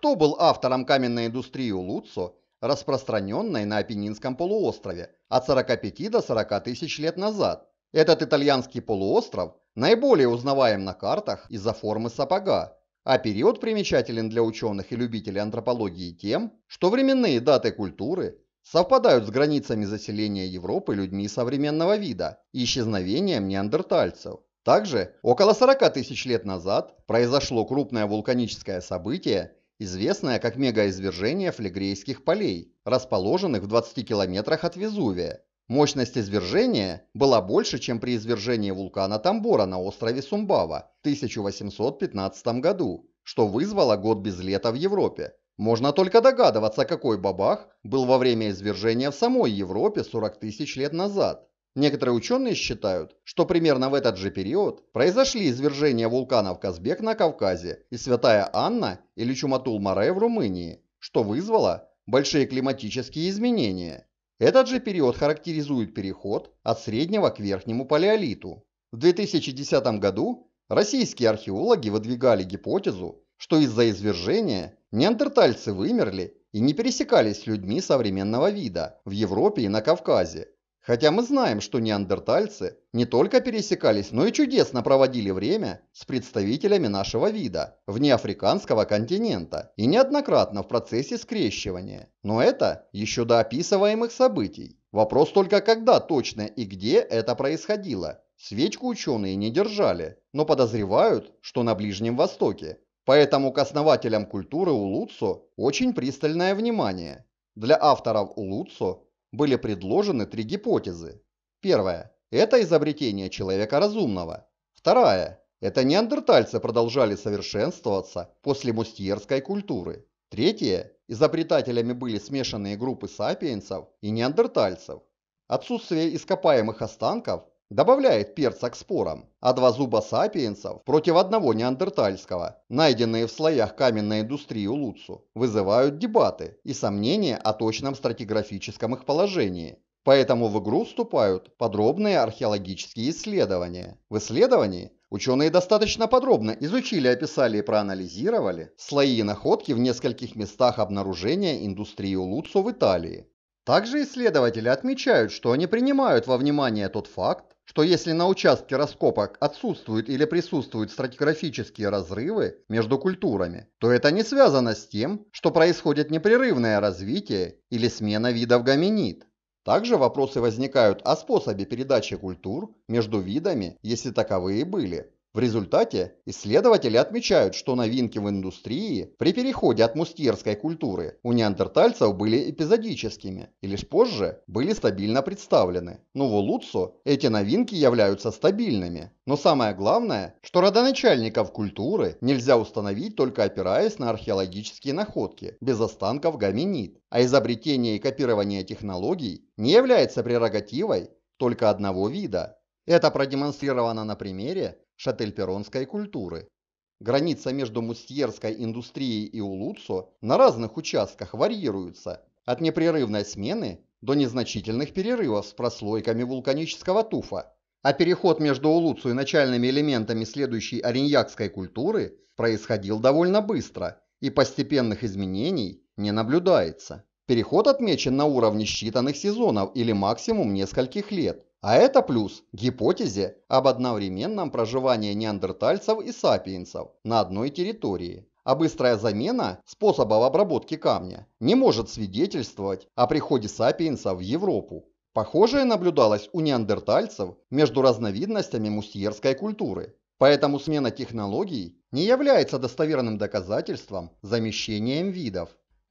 кто был автором каменной индустрии Луццо, распространенной на Апеннинском полуострове от 45 до 40 тысяч лет назад. Этот итальянский полуостров наиболее узнаваем на картах из-за формы сапога, а период примечателен для ученых и любителей антропологии тем, что временные даты культуры совпадают с границами заселения Европы людьми современного вида и исчезновением неандертальцев. Также около 40 тысяч лет назад произошло крупное вулканическое событие, известное как мегаизвержение флегрейских полей, расположенных в 20 километрах от Везувия. Мощность извержения была больше, чем при извержении вулкана Тамбора на острове Сумбава в 1815 году, что вызвало год без лета в Европе. Можно только догадываться, какой бабах был во время извержения в самой Европе 40 тысяч лет назад. Некоторые ученые считают, что примерно в этот же период произошли извержения вулканов Казбек на Кавказе и Святая Анна или Чуматул-Маре в Румынии, что вызвало большие климатические изменения. Этот же период характеризует переход от среднего к верхнему палеолиту. В 2010 году российские археологи выдвигали гипотезу, что из-за извержения неандертальцы вымерли и не пересекались с людьми современного вида в Европе и на Кавказе, Хотя мы знаем, что неандертальцы не только пересекались, но и чудесно проводили время с представителями нашего вида внеафриканского континента и неоднократно в процессе скрещивания. Но это еще до описываемых событий. Вопрос только когда точно и где это происходило. Свечку ученые не держали, но подозревают, что на Ближнем Востоке. Поэтому к основателям культуры Улуцу очень пристальное внимание. Для авторов Улуцу были предложены три гипотезы. Первая – это изобретение человека разумного. Вторая – это неандертальцы продолжали совершенствоваться после мустьерской культуры. третья – изобретателями были смешанные группы сапиенсов и неандертальцев. Отсутствие ископаемых останков Добавляет перца к спорам, а два зуба сапиенсов против одного неандертальского, найденные в слоях каменной индустрии у Луцу, вызывают дебаты и сомнения о точном стратиграфическом их положении. Поэтому в игру вступают подробные археологические исследования. В исследовании Ученые достаточно подробно изучили, описали и проанализировали слои и находки в нескольких местах обнаружения индустрии Луцу в Италии. Также исследователи отмечают, что они принимают во внимание тот факт, что если на участке раскопок отсутствуют или присутствуют стратиграфические разрывы между культурами, то это не связано с тем, что происходит непрерывное развитие или смена видов гоминид. Также вопросы возникают о способе передачи культур между видами, если таковые были. В результате исследователи отмечают, что новинки в индустрии при переходе от Мустерской культуры у неандертальцев были эпизодическими и лишь позже были стабильно представлены. Но в Улуцу эти новинки являются стабильными. Но самое главное, что родоначальников культуры нельзя установить только опираясь на археологические находки, без останков гоминид. А изобретение и копирование технологий не является прерогативой только одного вида. Это продемонстрировано на примере шательперонской культуры. Граница между мустьерской индустрией и Улуццо на разных участках варьируется от непрерывной смены до незначительных перерывов с прослойками вулканического туфа, а переход между Улуцу и начальными элементами следующей ориньякской культуры происходил довольно быстро, и постепенных изменений не наблюдается. Переход отмечен на уровне считанных сезонов или максимум нескольких лет. А это плюс гипотезе об одновременном проживании неандертальцев и сапиенсов на одной территории. А быстрая замена способов обработки камня не может свидетельствовать о приходе сапиенсов в Европу. Похожее наблюдалось у неандертальцев между разновидностями мусьерской культуры. Поэтому смена технологий не является достоверным доказательством замещением видов.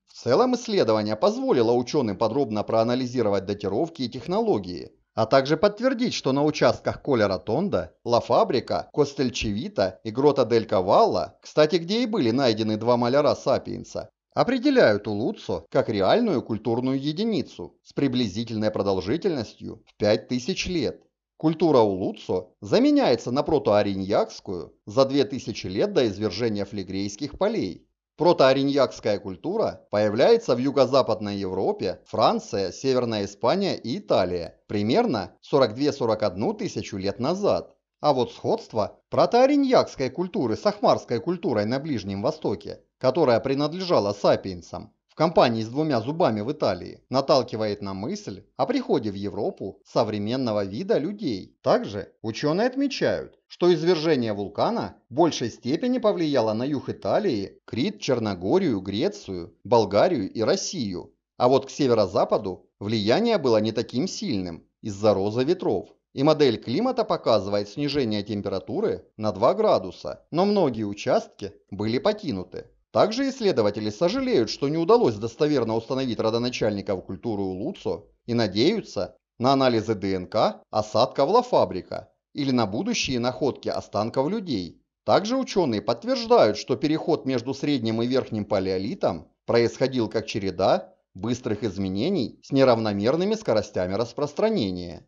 В целом исследование позволило ученым подробно проанализировать датировки и технологии, а также подтвердить, что на участках Коля-Ротонда, Ла-Фабрика, Костельчевита и Грота-дель-Кавалла, кстати, где и были найдены два маляра Сапиенса, определяют Улуцо как реальную культурную единицу с приблизительной продолжительностью в 5000 лет. Культура Улуцо заменяется на протоариньякскую за 2000 лет до извержения флегрейских полей. Протоариньякская культура появляется в юго-западной Европе, Франция, Северная Испания и Италия примерно 42-41 тысячу лет назад. А вот сходство протоариньякской культуры с ахмарской культурой на Ближнем Востоке, которая принадлежала сапиенсам, компании с двумя зубами в Италии наталкивает на мысль о приходе в Европу современного вида людей. Также ученые отмечают, что извержение вулкана в большей степени повлияло на юг Италии, Крит, Черногорию, Грецию, Болгарию и Россию. А вот к северо-западу влияние было не таким сильным из-за роза ветров. И модель климата показывает снижение температуры на 2 градуса, но многие участки были покинуты. Также исследователи сожалеют, что не удалось достоверно установить родоначальников культуры Улуцо и надеются на анализы ДНК осадков Лафабрика или на будущие находки останков людей. Также ученые подтверждают, что переход между средним и верхним палеолитом происходил как череда быстрых изменений с неравномерными скоростями распространения.